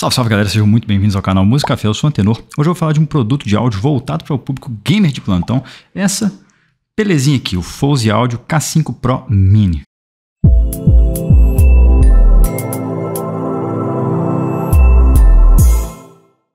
Salve, salve galera, sejam muito bem-vindos ao canal Música Café, eu sou o Antenor. Hoje eu vou falar de um produto de áudio voltado para o público gamer de plantão, essa belezinha aqui, o Fose Audio K5 Pro Mini.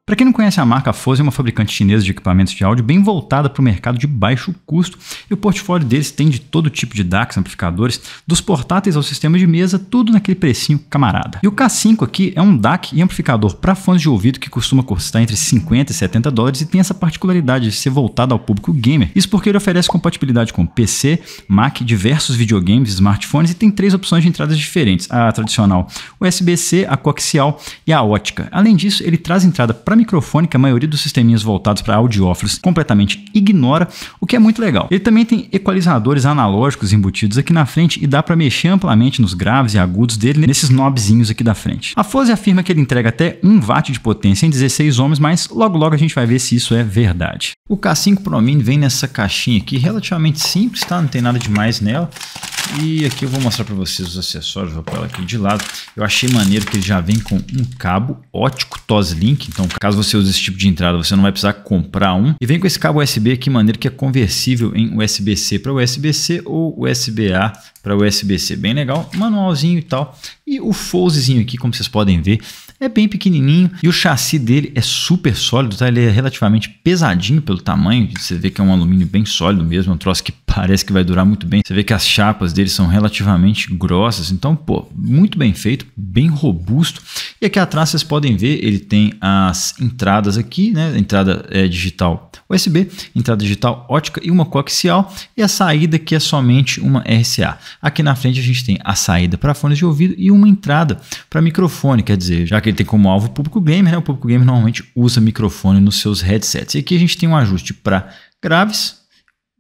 Para quem não conhece a marca, a Foz é uma fabricante chinesa de equipamentos de áudio bem voltada para o mercado de baixo custo e o portfólio deles tem de todo tipo de DACs, amplificadores, dos portáteis ao sistema de mesa, tudo naquele precinho camarada. E o K5 aqui é um DAC e amplificador para fones de ouvido que costuma custar entre 50 e 70 dólares e tem essa particularidade de ser voltado ao público gamer. Isso porque ele oferece compatibilidade com PC, Mac, diversos videogames, smartphones e tem três opções de entradas diferentes: a tradicional USB-C, a coaxial e a ótica. Além disso, ele traz entrada para para microfone que a maioria dos sisteminhas voltados para audiófilos completamente ignora, o que é muito legal. Ele também tem equalizadores analógicos embutidos aqui na frente e dá para mexer amplamente nos graves e agudos dele nesses knobzinhos aqui da frente. A Fose afirma que ele entrega até 1 watt de potência em 16 ohms, mas logo logo a gente vai ver se isso é verdade. O K5 Pro Mini vem nessa caixinha aqui, relativamente simples, tá? Não tem nada demais nela. E aqui eu vou mostrar para vocês os acessórios, vou pôr ela aqui de lado. Eu achei maneiro que ele já vem com um cabo ótico Toslink, então caso você use esse tipo de entrada, você não vai precisar comprar um. E vem com esse cabo USB aqui maneiro que é conversível em USB-C para USB-C ou USB-A para USB-C, bem legal, manualzinho e tal. E o foldzinho aqui, como vocês podem ver, é bem pequenininho e o chassi dele é super sólido, tá? Ele é relativamente pesadinho pelo tamanho, você vê que é um alumínio bem sólido mesmo, um troço que parece que vai durar muito bem. Você vê que as chapas dele são relativamente grossas, então, pô, muito bem feito, bem robusto. E aqui atrás vocês podem ver, ele tem as entradas aqui, né? Entrada é, digital USB, entrada digital ótica e uma coaxial, e a saída que é somente uma RCA. Aqui na frente a gente tem a saída para fones de ouvido e uma entrada para microfone, quer dizer, já que que ele tem como alvo o público gamer, né? O público gamer normalmente usa microfone nos seus headsets. E aqui a gente tem um ajuste para graves,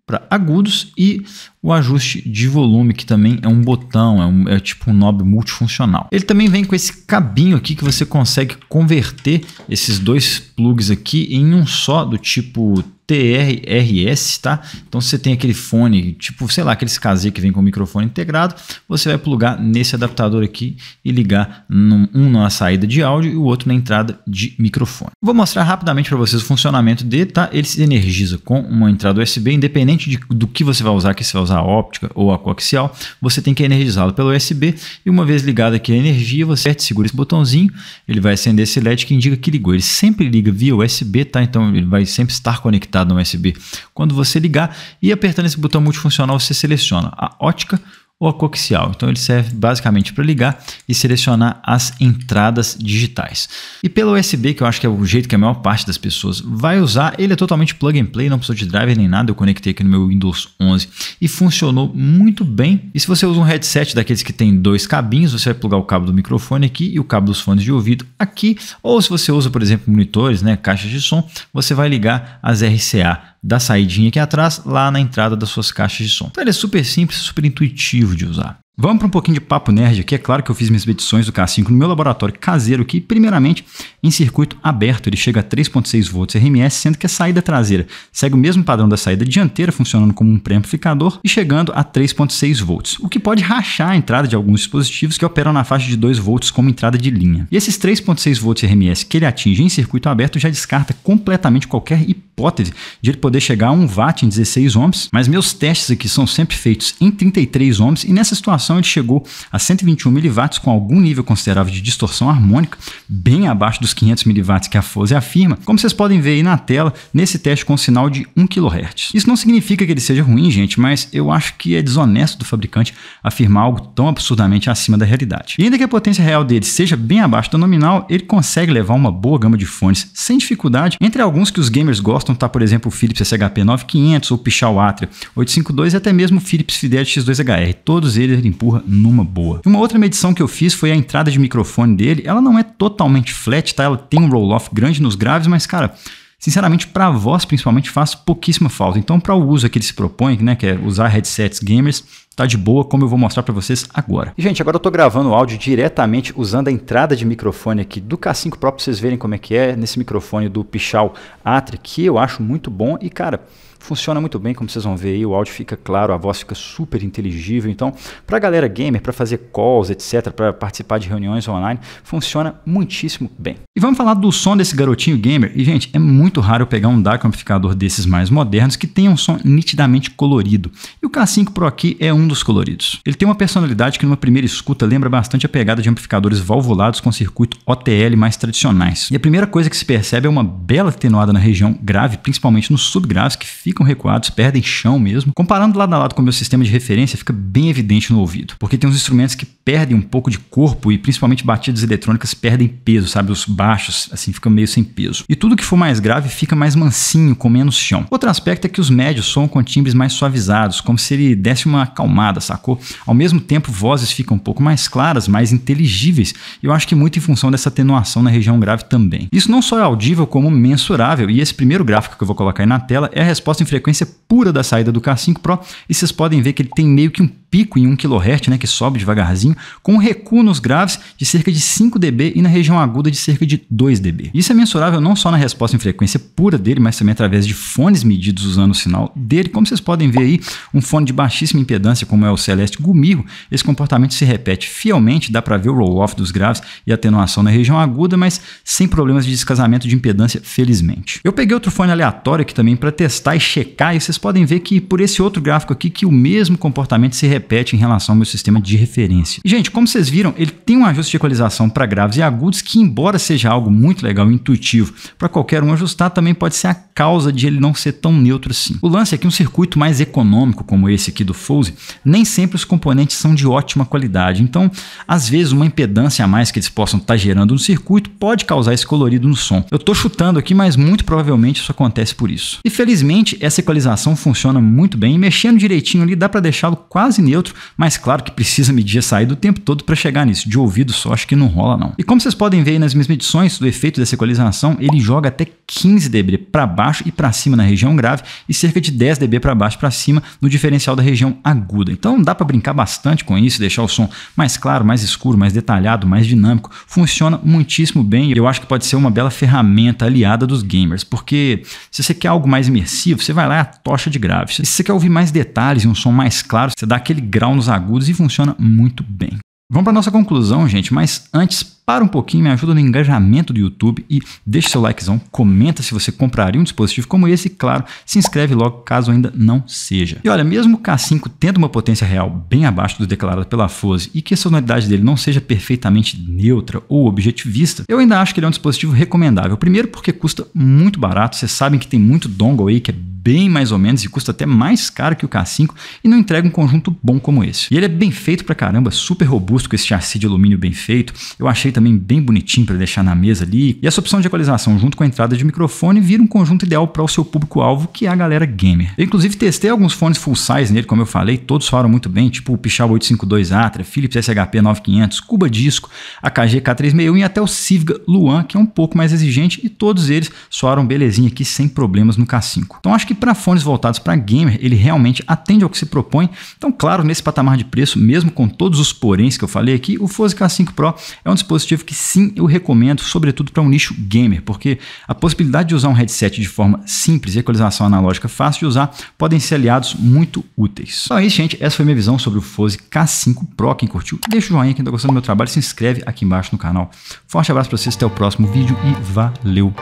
para agudos e o ajuste de volume, que também é um botão, é, um, é tipo um knob multifuncional. Ele também vem com esse cabinho aqui que você consegue converter esses dois plugs aqui em um só, do tipo TRRS, tá? Então você tem aquele fone, tipo, sei lá, aqueles KZ que vem com microfone integrado, você vai plugar nesse adaptador aqui e ligar num, um na saída de áudio e o outro na entrada de microfone. Vou mostrar rapidamente para vocês o funcionamento dele, tá? Ele se energiza com uma entrada USB, independente de, do que você vai usar, que se vai usar a óptica ou a coaxial, você tem que energizá-lo pelo USB e uma vez ligado aqui a energia, você segura esse botãozinho, ele vai acender esse LED que indica que ligou. Ele sempre liga via USB, tá? Então ele vai sempre estar conectado conectado no USB. Quando você ligar e apertar nesse botão multifuncional, você seleciona a ótica, ou a coaxial. Então ele serve basicamente para ligar e selecionar as entradas digitais. E pelo USB, que eu acho que é o jeito que a maior parte das pessoas vai usar, ele é totalmente plug and play, não precisa de driver nem nada. Eu conectei aqui no meu Windows 11 e funcionou muito bem. E se você usa um headset daqueles que tem dois cabinhos, você vai plugar o cabo do microfone aqui e o cabo dos fones de ouvido aqui, ou se você usa, por exemplo, monitores, né, caixas de som, você vai ligar as RCA da saidinha aqui atrás, lá na entrada das suas caixas de som. Então ele é super simples, super intuitivo de usar. Vamos para um pouquinho de papo nerd aqui. É claro que eu fiz minhas medições do K5 no meu laboratório caseiro aqui, primeiramente em circuito aberto. Ele chega a 3.6 volts RMS, sendo que a saída traseira segue o mesmo padrão da saída dianteira, funcionando como um pré-amplificador e chegando a 3.6 volts, o que pode rachar a entrada de alguns dispositivos que operam na faixa de 2 volts como entrada de linha. E esses 3.6 volts RMS que ele atinge em circuito aberto já descarta completamente qualquer hipótese de ele poder chegar a 1 watt em 16 ohms, mas meus testes aqui são sempre feitos em 33 ohms e nessa situação ele chegou a 121 mW com algum nível considerável de distorção harmônica, bem abaixo dos 500 mW que a FOSE afirma, como vocês podem ver aí na tela, nesse teste com sinal de 1 kHz. Isso não significa que ele seja ruim, gente, mas eu acho que é desonesto do fabricante afirmar algo tão absurdamente acima da realidade. E ainda que a potência real dele seja bem abaixo da nominal, ele consegue levar uma boa gama de fones sem dificuldade. Entre alguns que os gamers gostam tá por exemplo, o Philips SHP 9500 ou Pichau Atria 852 e até mesmo o Philips Fidelity X2HR. Todos eles ele empurra numa boa. E uma outra medição que eu fiz foi a entrada de microfone dele. Ela não é totalmente flat, tá? Ela tem um roll-off grande nos graves, mas cara, sinceramente, para voz principalmente, faz pouquíssima falta. Então, para o uso que ele se propõe, né, que é usar headsets gamers, tá de boa, como eu vou mostrar para vocês agora. E, gente, agora eu tô gravando o áudio diretamente usando a entrada de microfone aqui do K5 Pro para vocês verem como é que é nesse microfone do Pichal Atre, que eu acho muito bom e, cara, Funciona muito bem, como vocês vão ver aí, o áudio fica claro, a voz fica super inteligível. Então, para a galera gamer, para fazer calls, etc, para participar de reuniões online, funciona muitíssimo bem. E vamos falar do som desse garotinho gamer. E gente, é muito raro eu pegar um DAC amplificador desses mais modernos que tenha um som nitidamente colorido. E o K5 Pro aqui é um dos coloridos. Ele tem uma personalidade que numa primeira escuta lembra bastante a pegada de amplificadores valvulados com circuito OTL mais tradicionais. E a primeira coisa que se percebe é uma bela atenuada na região grave, principalmente nos subgraves que ficam ficam recuados, perdem chão mesmo. Comparando lado a lado com o meu sistema de referência, fica bem evidente no ouvido, porque tem uns instrumentos que perdem um pouco de corpo e principalmente batidas eletrônicas perdem peso, sabe? Os baixos, assim, ficam meio sem peso. E tudo que for mais grave fica mais mansinho, com menos chão. Outro aspecto é que os médios soam com timbres mais suavizados, como se ele desse uma acalmada, sacou? Ao mesmo tempo, vozes ficam um pouco mais claras, mais inteligíveis, e eu acho que muito em função dessa atenuação na região grave também. Isso não só é audível, como mensurável, e esse primeiro gráfico que eu vou colocar aí na tela é a resposta em frequência pura da saída do K5 Pro e vocês podem ver que ele tem meio que um pico em 1 kHz, né, que sobe devagarzinho, com recuo nos graves de cerca de 5 dB e na região aguda de cerca de 2 dB. Isso é mensurável não só na resposta em frequência pura dele, mas também através de fones medidos usando o sinal dele. Como vocês podem ver aí, um fone de baixíssima impedância, como é o Celeste Gumiro, esse comportamento se repete fielmente, dá para ver o roll-off dos graves e atenuação na região aguda, mas sem problemas de descasamento de impedância, felizmente. Eu peguei outro fone aleatório aqui também para testar e checar, e vocês podem ver que por esse outro gráfico aqui que o mesmo comportamento se repete repete em relação ao meu sistema de referência. E, gente, como vocês viram, ele tem um ajuste de equalização para graves e agudos que, embora seja algo muito legal e intuitivo para qualquer um ajustar, também pode ser a causa de ele não ser tão neutro assim. O lance é que um circuito mais econômico como esse aqui do Fuse, nem sempre os componentes são de ótima qualidade. Então, às vezes, uma impedância a mais que eles possam estar tá gerando no circuito pode causar esse colorido no som. Eu estou chutando aqui, mas muito provavelmente isso acontece por isso. E felizmente, essa equalização funciona muito bem e mexendo direitinho ali dá para deixá-lo quase neutro neutro, mas claro que precisa medir a saída o tempo todo para chegar nisso. De ouvido só, acho que não rola não. E como vocês podem ver nas minhas medições do efeito dessa equalização, ele joga até 15 dB para baixo e para cima na região grave e cerca de 10 dB para baixo e para cima no diferencial da região aguda. Então dá para brincar bastante com isso, deixar o som mais claro, mais escuro, mais detalhado, mais dinâmico. Funciona muitíssimo bem e eu acho que pode ser uma bela ferramenta aliada dos gamers, porque se você quer algo mais imersivo, você vai lá e a tocha de grave. Se você quer ouvir mais detalhes e um som mais claro, você dá aquele aquele grau nos agudos e funciona muito bem. Vamos para nossa conclusão, gente, mas antes para um pouquinho, me ajuda no engajamento do YouTube e deixa seu likezão, comenta se você compraria um dispositivo como esse e, claro, se inscreve logo caso ainda não seja. E olha, mesmo o K5 tendo uma potência real bem abaixo do declarado pela Fose e que a sonoridade dele não seja perfeitamente neutra ou objetivista, eu ainda acho que ele é um dispositivo recomendável. Primeiro porque custa muito barato, vocês sabem que tem muito dongle aí que é bem mais ou menos e custa até mais caro que o K5 e não entrega um conjunto bom como esse. E ele é bem feito pra caramba, super robusto com esse chassi de alumínio bem feito. Eu achei também bem bonitinho para deixar na mesa ali. E essa opção de equalização junto com a entrada de microfone vira um conjunto ideal para o seu público-alvo, que é a galera gamer. Eu inclusive testei alguns fones full size nele, como eu falei, todos soaram muito bem, tipo o Pichal 852 Atra, Philips SHP 9500, Cuba Disco, a K361 e até o Civga Luan, que é um pouco mais exigente, e todos eles soaram belezinha aqui sem problemas no K5. Então acho que para fones voltados para gamer, ele realmente atende ao que se propõe. Então, claro, nesse patamar de preço, mesmo com todos os poréns que eu falei aqui, o Fose K5 Pro é um dispositivo dispositivo que sim eu recomendo, sobretudo para um nicho gamer, porque a possibilidade de usar um headset de forma simples e equalização analógica fácil de usar podem ser aliados muito úteis. Então é isso, gente. Essa foi minha visão sobre o Fose K5 Pro. Quem curtiu, deixa o joinha. Quem está gostando do meu trabalho, se inscreve aqui embaixo no canal. Forte abraço para vocês, até o próximo vídeo e valeu!